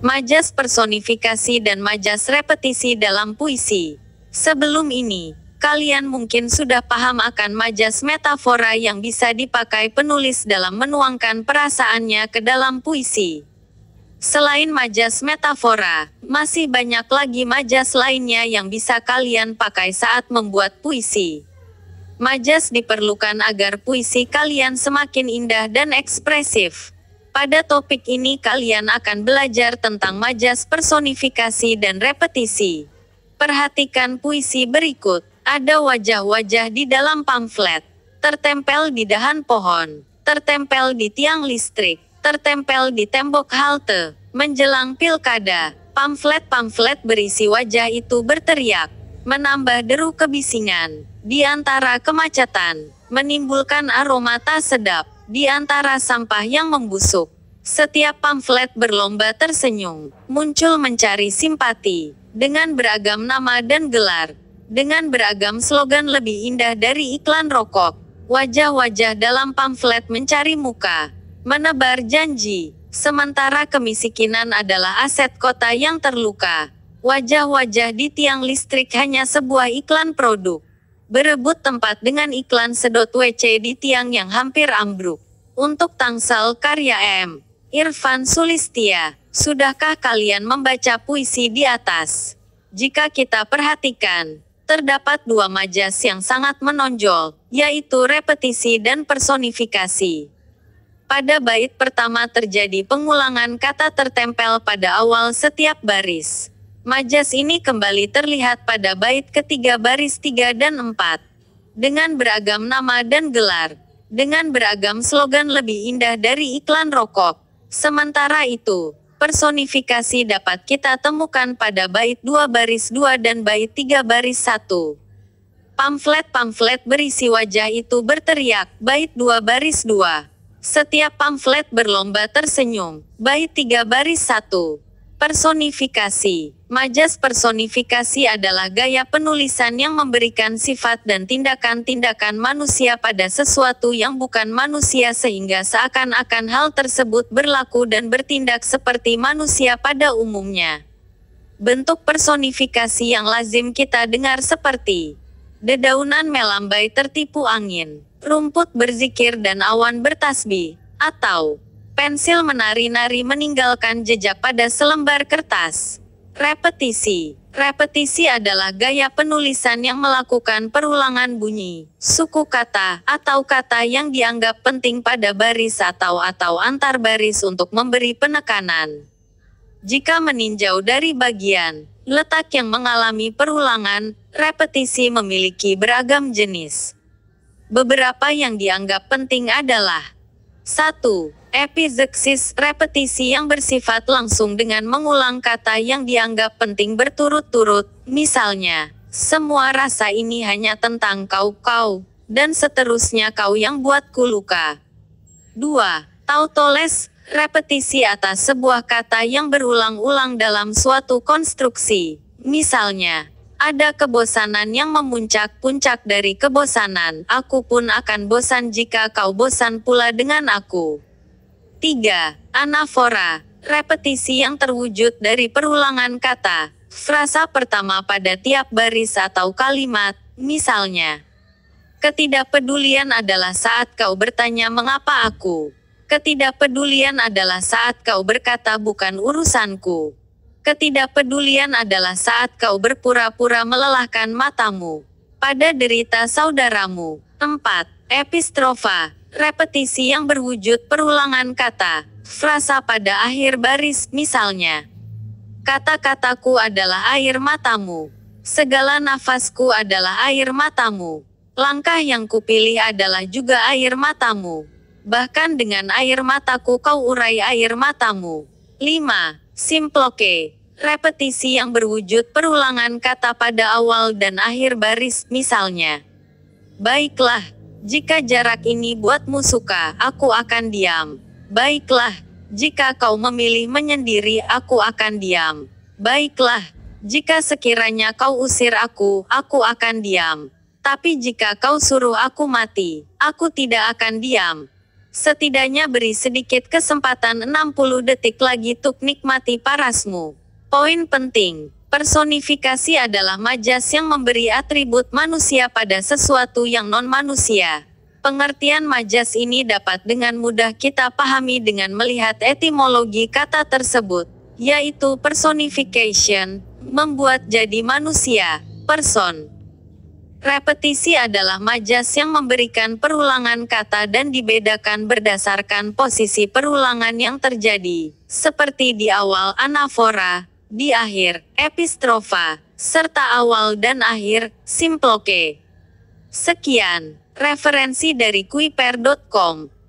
majas personifikasi dan majas repetisi dalam puisi. Sebelum ini, kalian mungkin sudah paham akan majas metafora yang bisa dipakai penulis dalam menuangkan perasaannya ke dalam puisi. Selain majas metafora, masih banyak lagi majas lainnya yang bisa kalian pakai saat membuat puisi. Majas diperlukan agar puisi kalian semakin indah dan ekspresif. Pada topik ini kalian akan belajar tentang majas personifikasi dan repetisi. Perhatikan puisi berikut. Ada wajah-wajah di dalam pamflet, tertempel di dahan pohon, tertempel di tiang listrik, tertempel di tembok halte, menjelang pilkada. Pamflet-pamflet berisi wajah itu berteriak, menambah deru kebisingan, di antara kemacetan, menimbulkan aroma tak sedap di antara sampah yang membusuk. Setiap pamflet berlomba tersenyum, muncul mencari simpati, dengan beragam nama dan gelar, dengan beragam slogan lebih indah dari iklan rokok. Wajah-wajah dalam pamflet mencari muka, menebar janji, sementara kemiskinan adalah aset kota yang terluka. Wajah-wajah di tiang listrik hanya sebuah iklan produk berebut tempat dengan iklan sedot WC di tiang yang hampir ambruk. Untuk tangsel karya M. Irfan Sulistia, sudahkah kalian membaca puisi di atas? Jika kita perhatikan, terdapat dua majas yang sangat menonjol, yaitu repetisi dan personifikasi. Pada bait pertama terjadi pengulangan kata tertempel pada awal setiap baris. Majas ini kembali terlihat pada bait ketiga baris tiga dan empat, Dengan beragam nama dan gelar. Dengan beragam slogan lebih indah dari iklan rokok. Sementara itu, personifikasi dapat kita temukan pada bait dua baris dua dan bait tiga baris satu. Pamflet-pamflet berisi wajah itu berteriak, bait dua baris dua. Setiap pamflet berlomba tersenyum, bait tiga baris satu. Personifikasi Majas personifikasi adalah gaya penulisan yang memberikan sifat dan tindakan-tindakan manusia pada sesuatu yang bukan manusia sehingga seakan-akan hal tersebut berlaku dan bertindak seperti manusia pada umumnya. Bentuk personifikasi yang lazim kita dengar seperti Dedaunan melambai tertipu angin, rumput berzikir dan awan bertasbih, atau pensil menari-nari meninggalkan jejak pada selembar kertas. Repetisi Repetisi adalah gaya penulisan yang melakukan perulangan bunyi, suku kata, atau kata yang dianggap penting pada baris atau atau antar baris untuk memberi penekanan. Jika meninjau dari bagian letak yang mengalami perulangan, repetisi memiliki beragam jenis. Beberapa yang dianggap penting adalah 1. Epizeksis repetisi yang bersifat langsung dengan mengulang kata yang dianggap penting berturut-turut, misalnya, semua rasa ini hanya tentang kau-kau, dan seterusnya kau yang buatku luka. 2. Tautoles, repetisi atas sebuah kata yang berulang-ulang dalam suatu konstruksi. Misalnya, ada kebosanan yang memuncak-puncak dari kebosanan, aku pun akan bosan jika kau bosan pula dengan aku. 3. Anafora, repetisi yang terwujud dari perulangan kata, frasa pertama pada tiap baris atau kalimat, misalnya. Ketidakpedulian adalah saat kau bertanya mengapa aku. Ketidakpedulian adalah saat kau berkata bukan urusanku. Ketidakpedulian adalah saat kau berpura-pura melelahkan matamu. Pada derita saudaramu. 4. Epistrofa, repetisi yang berwujud perulangan kata, frasa pada akhir baris, misalnya. Kata-kataku adalah air matamu. Segala nafasku adalah air matamu. Langkah yang kupilih adalah juga air matamu. Bahkan dengan air mataku kau urai air matamu. 5. Simploke. Repetisi yang berwujud perulangan kata pada awal dan akhir baris, misalnya. Baiklah, jika jarak ini buatmu suka, aku akan diam. Baiklah, jika kau memilih menyendiri, aku akan diam. Baiklah, jika sekiranya kau usir aku, aku akan diam. Tapi jika kau suruh aku mati, aku tidak akan diam. Setidaknya beri sedikit kesempatan 60 detik lagi untuk nikmati parasmu. Poin penting, Personifikasi adalah majas yang memberi atribut manusia pada sesuatu yang non-manusia. Pengertian majas ini dapat dengan mudah kita pahami dengan melihat etimologi kata tersebut, yaitu personification, membuat jadi manusia, person. Repetisi adalah majas yang memberikan perulangan kata dan dibedakan berdasarkan posisi perulangan yang terjadi, seperti di awal anafora, di akhir, epistrofa, serta awal dan akhir, simploke. Sekian, referensi dari kuiper.com.